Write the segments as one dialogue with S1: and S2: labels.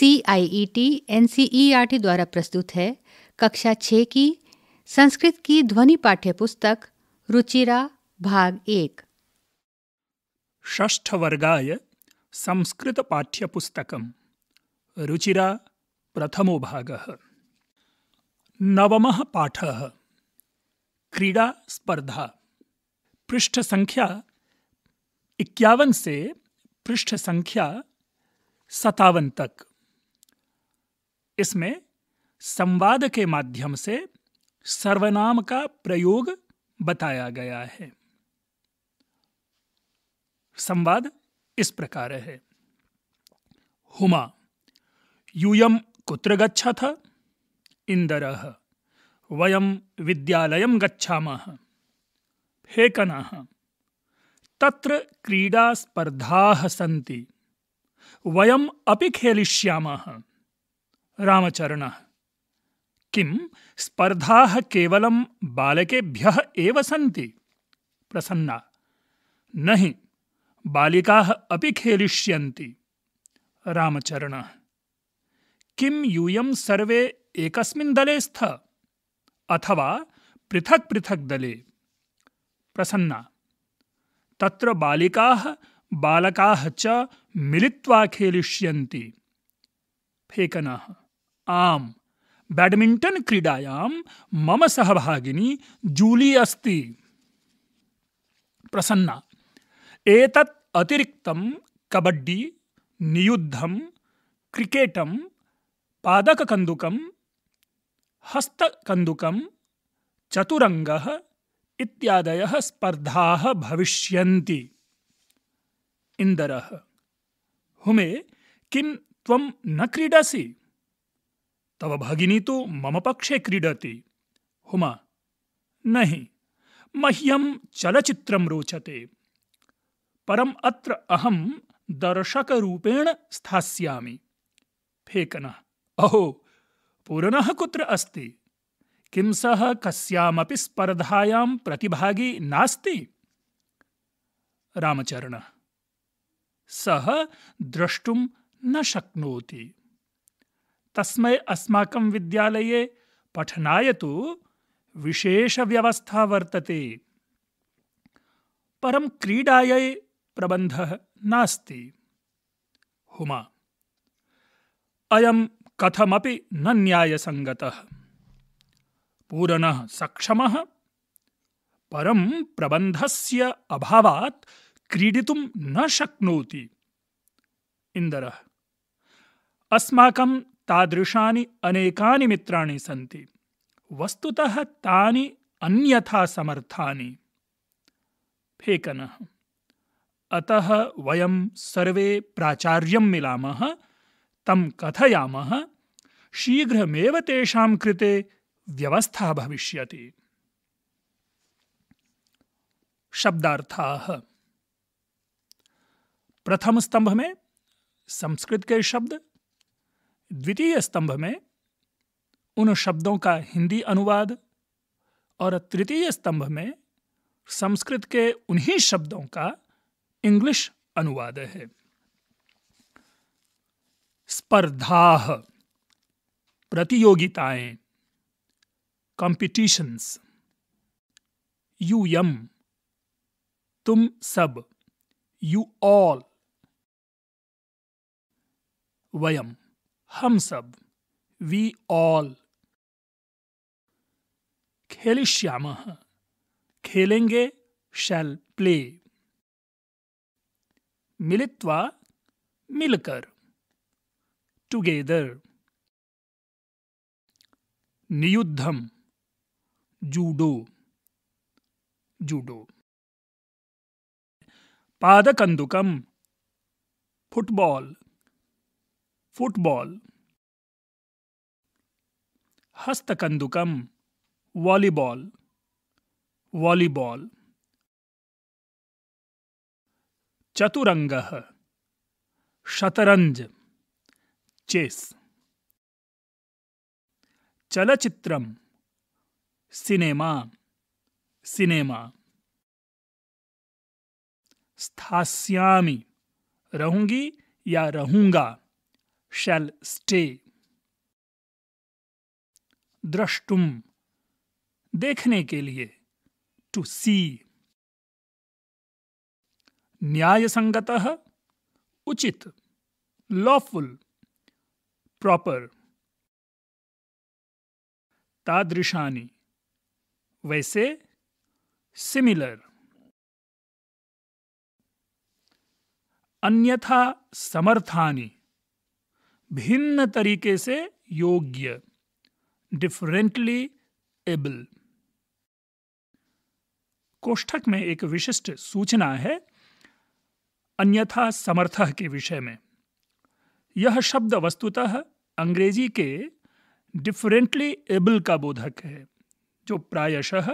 S1: C I E T N C E R T द्वारा प्रस्तुत है कक्षा छः की संस्कृत की ध्वनि पाठ्य पुस्तक रुचिरा भाग एक ष्ठ वर्गाय संस्कृत पाठ्य पुस्तकम रुचिरा प्रथमो भाग नवम पाठ क्रीडा स्पर्धा पृष्ठ संख्या इक्यावन से पृष्ठ संख्या सतावन तक इसमें संवाद के माध्यम से सर्वनाम का प्रयोग बताया गया है संवाद इस प्रकार है हुमा यूयम कुत्र गच्छथ इंदर वयम विद्यालयं गच्छामः फेकनः तत्र क्रीडास्पर्धाः सी वयम अपि खेलिष्यामः रामचरणः किं स्पर्धाः केवलं बालकेभ्यः एव सन्ति प्रसन्ना न हि बालिकाः अपि खेलिष्यन्ति रामचरणः किं यूयं सर्वे एकस्मिन् दले स्थ अथवा पृथक् पृथक् दले प्रसन्ना तत्र बालिकाः बालकाः च मिलित्वा खेलिष्यन्ति फेकनः आम् बैडमिंटन क्रीडायां मम सहभागिनी जूली अस्ति प्रसन्ना एतत् अतिरिक्तं कबड्डी नियुद्धं क्रिकेटं पादककन्दुकं हस्तकन्दुकं चतुरङ्गः इत्यादयः स्पर्धाः भविष्यन्ति इन्दरः हुमे किं त्वं न क्रीडसि तव भगिनी तु मम पक्षे क्रीडति हुमा नहि मह्यं चलचित्रं रोचते परम् अत्र अहं दर्शकरूपेण स्थास्यामि फेकनः अहो पूर्णः कुत्र अस्ति किं सः कस्यामपि स्पर्धायां प्रतिभागी नास्ति रामचरणः सः द्रष्टुं न शक्नोति तस्मै अस्माकं विद्यालये पठनाय तु विशेषव्यवस्था वर्तते परं क्रीडायै प्रबन्धः नास्ति हुमा अयं कथमपि न न्यायसङ्गतः पूरनः सक्षमः परं प्रबन्धस्य अभावात् क्रीडितुं न शक्नोति इन्दरः अस्माकं तादृशानि अनेकानि मित्राणि सन्ति वस्तुतः तानि अन्यथा समर्थानि फेकनः अतः वयं सर्वे प्राचार्यं मिलामः तं कथयामः शीघ्रमेव तेषां कृते व्यवस्था भविष्यति शब्दार्थाः प्रथमस्तम्भ में संस्कृत के शब्द द्वितीय स्तंभ में उन शब्दों का हिंदी अनुवाद और तृतीय स्तंभ में संस्कृत के उन्हीं शब्दों का इंग्लिश अनुवाद है स्पर्धा प्रतियोगिताएं कॉम्पिटिशन्स यू यम तुम सब यू ऑल वयम हम सब वी ऑल खेलिष्यामः खेलेंगे शैल प्ले मिलित्वा मिलकर टुगेदर नियुद्धम जूडो जूडो पादकंदुकम फुटबॉल फुटबॉल हस्तकंदुकम वॉलीबॉल वॉलीबॉल चतुरंग शतरंज चेस चलचित्रम सिनेमा सिनेमा स्थास्यामी रहूंगी या रहूंगा shall stay. द्रष्टुम देखने के लिए टू सी न्याय संगत उचित लॉफुल प्रॉपर तादृशानी वैसे सिमिलर अन्यथा समर्थानी भिन्न तरीके से योग्य डिफरेंटली एबल कोष्ठक में एक विशिष्ट सूचना है अन्यथा समर्थ के विषय में यह शब्द वस्तुतः अंग्रेजी के डिफरेंटली एबल का बोधक है जो प्रायशः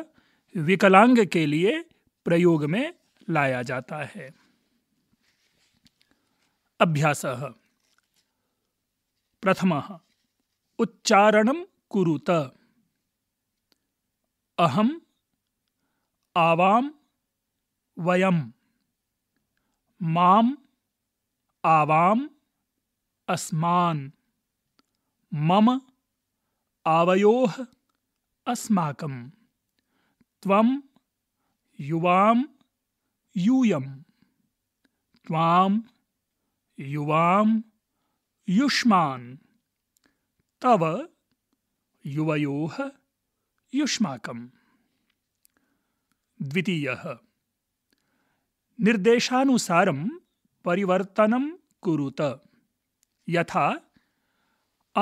S1: विकलांग के लिए प्रयोग में लाया जाता है अभ्यास प्रथमः उच्चारणं कुरुत अहम् आवां वयम् माम् आवाम् अस्मान् मम आवयोः अस्माकं त्वं युवां यूयम् त्वां युवां युष्मान् तव युवयोः युष्माकम् द्वितीयः निर्देशानुसारं परिवर्तनं कुरुत यथा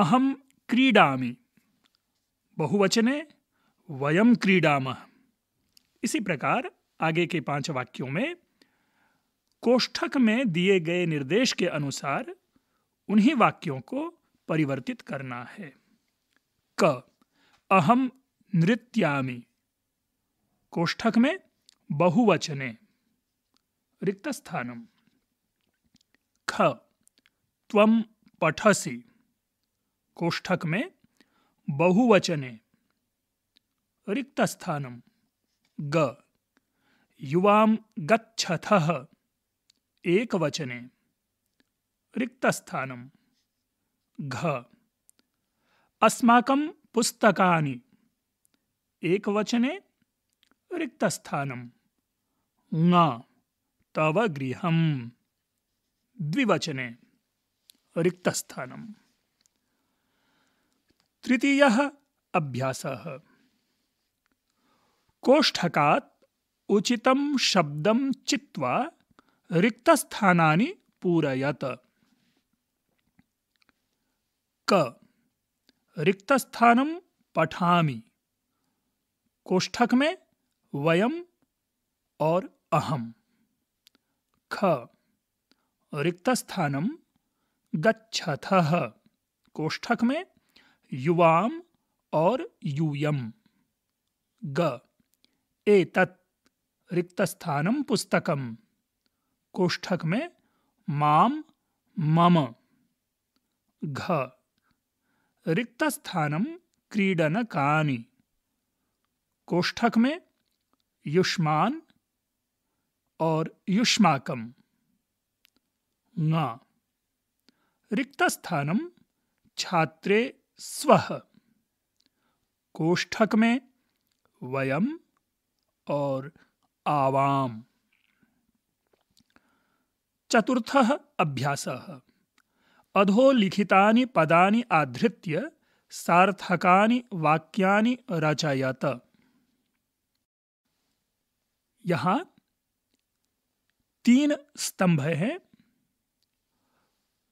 S1: अहं क्रीडामि बहुवचने वयम क्रीडामः इसी प्रकार आगे के पांच वाक्यों में कोष्ठक में दिए गए निर्देश के अनुसार उन्हीं वाक्यों को परिवर्तित करना है क अहम नृत्यामी कोष्ठक में बहुवचने रिक्त स्थानम ख तम पठसी कोष्ठक में बहुवचने रिक्त स्थानम ग युवाम गच्छथ एक वचने रिक्तस्थानम् घ अस्माकं पुस्तकानि एकवचने रिक्तस्थानं ङ तव गृहं द्विवचने रिक्तस्थानम् तृतीयः अभ्यासः कोष्ठकात् उचितं शब्दं चित्वा रिक्तस्थानानि पूरयत क रिक्त स्थानम पठामी कोष्ठक में वयम और अहम ख रिक्त स्थानम गच्छथः कोष्ठक में युवाम और यूयम ग एतत् रिक्त स्थानम पुस्तकम कोष्ठक में माम मम घ रिक्त क्रीडन क्रीडनकानि कोष्ठक में युष्मान और युष्माकम रिक्त रिक्तस्थानम छात्रे स्व कोष्ठक में वयम और आवाम चतुर्थ अभ्यासः अधोलिखितानि पदानि आधृत्य सार्थकानि वाक्यानि रचयत यहाँ तीन स्तंभ हैं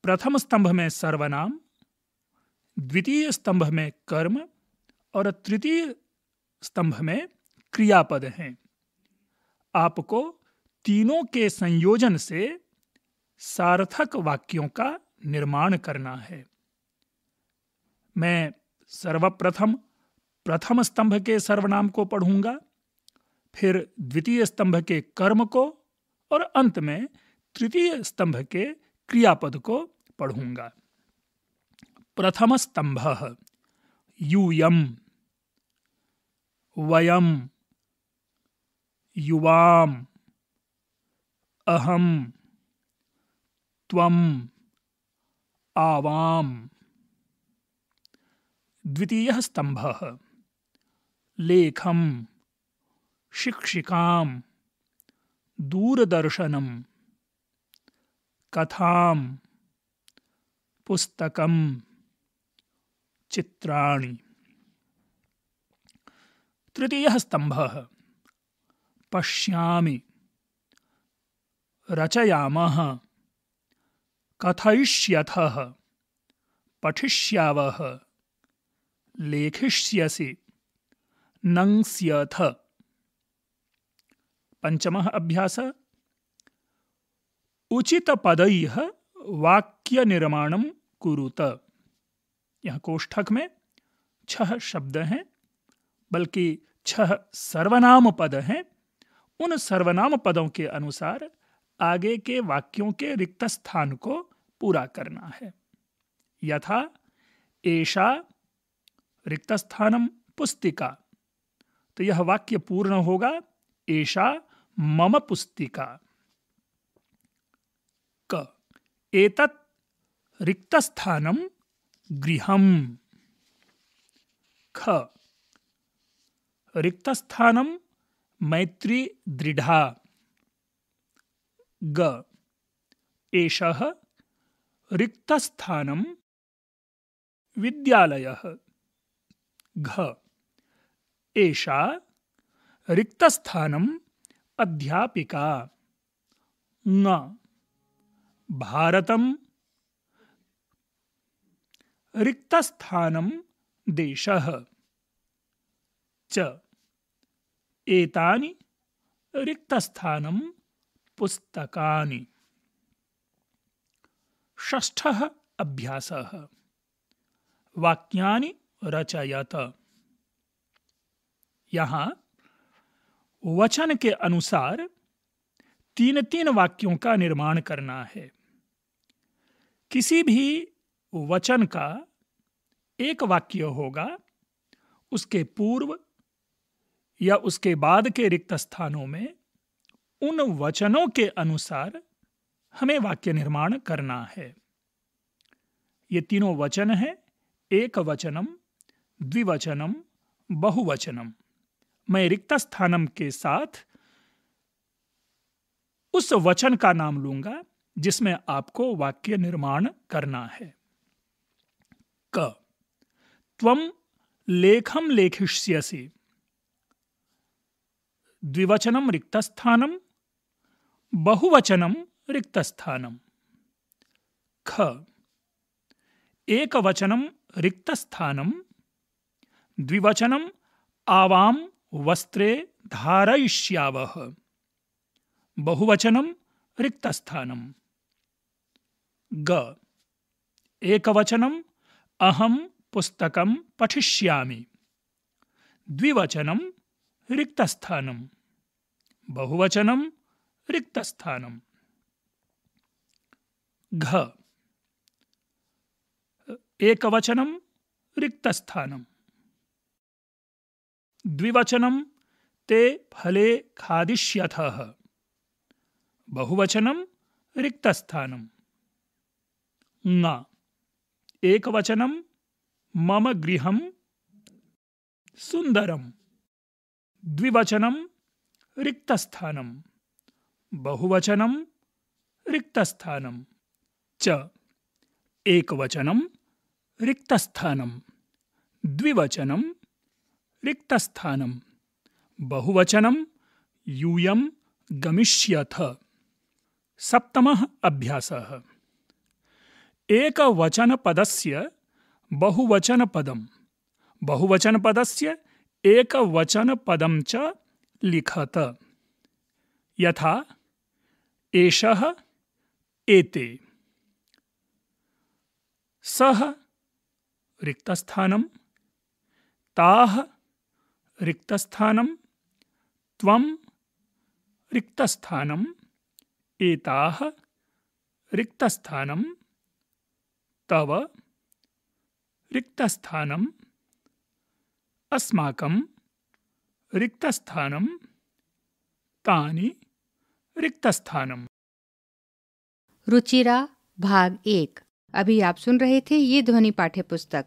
S1: प्रथम स्तंभ में सर्वनाम द्वितीय स्तंभ में कर्म और तृतीय स्तंभ में क्रियापद हैं आपको तीनों के संयोजन से सार्थक वाक्यों का निर्माण करना है मैं सर्वप्रथम प्रथम स्तंभ के सर्वनाम को पढ़ूंगा फिर द्वितीय स्तंभ के कर्म को और अंत में तृतीय स्तंभ के क्रियापद को पढ़ूंगा प्रथम स्तंभ यूयम वयम युवाम अहम त्वम आवाम द्वितीय स्तंभ लेखं शिक्षिकां दूरदर्शनं कथां पुस्तकं चित्राणि तृतीय स्तंभ पश्यामि रचयामः कथयिष्यथः पठिष्यावः लेखिष्यसि नंस्यथ उचित अभ्यासः उचितपदैः वाक्यनिर्माणं कुरुत यह कोष्ठक में छह शब्द हैं बल्कि छह सर्वनाम पद हैं उन सर्वनाम पदों के अनुसार आगे के वाक्यों के रिक्त स्थान को पूरा करना है यथा एशा रिक्त स्थानम पुस्तिका तो यह वाक्य पूर्ण होगा एशा मम पुस्तिका क एतत् रिक्त स्थानम गृहम ख रिक्त स्थानम मैत्री दृढ़ा ग एषः रिक्तस्थानम् विद्यालयः घ एषा रिक्तस्थानम् अध्यापिका न भारतम् रिक्तस्थानम् देशः च एतानि रिक्तस्थानम् पुस्तकानि षष्ठः अभ्यासः वाक्यानि रचयत यहाँ वचन के अनुसार तीन तीन वाक्यों का निर्माण करना है किसी भी वचन का एक वाक्य होगा उसके पूर्व या उसके बाद के रिक्त स्थानों में उन वचनों के अनुसार हमें वाक्य निर्माण करना है ये तीनों वचन हैं एक वचनम द्विवचनम बहुवचनम मैं रिक्त स्थानम के साथ उस वचन का नाम लूंगा जिसमें आपको वाक्य निर्माण करना है क त्वम लेखम लेखिष्यसि द्विवचनम रिक्तस्थानम बहुवचनम रिक्तस्थानम ख एकवचनं रिक्तस्थानं द्विवचनम् आवां वस्त्रे धारयिष्यावः बहुवचनं रिक्तस्थानम् ग एकवचनम् अहं पुस्तकं पठिष्यामि द्विवचनं रिक्तस्थानं बहुवचनं रिक्तस्थानम् घ एकवचनं रिक्तस्थानम् द्विवचनं ते फले खादिष्यथः बहुवचनं रिक्तस्थानम् ङ एकवचनं मम गृहं सुन्दरं द्विवचनं रिक्तस्थानं बहुवचनं रिक्तस्थानं च एकवचनं रिक्तस्थानम् द्विवचनम रिक्तस्थानम बहुवचनम यूयम गमिष्यथ सप्तमः अभ्यासः एकवचनपदस्य बहुवचनपदं बहुवचनपदस्य एकवचनपदं च लिखत यथा एषः एते सः रिक्तस्थानं ताः रिक्तस्थानं त्वं रिक्तस्थानम् एताः रिक्तस्थानं तव रिक्तस्थानम् अस्माकं रिक्तस्थानं तानि रिक्तस्थानम रुचिरा भाग एक अभी आप सुन रहे थे ये ध्वनि पाठ्य पुस्तक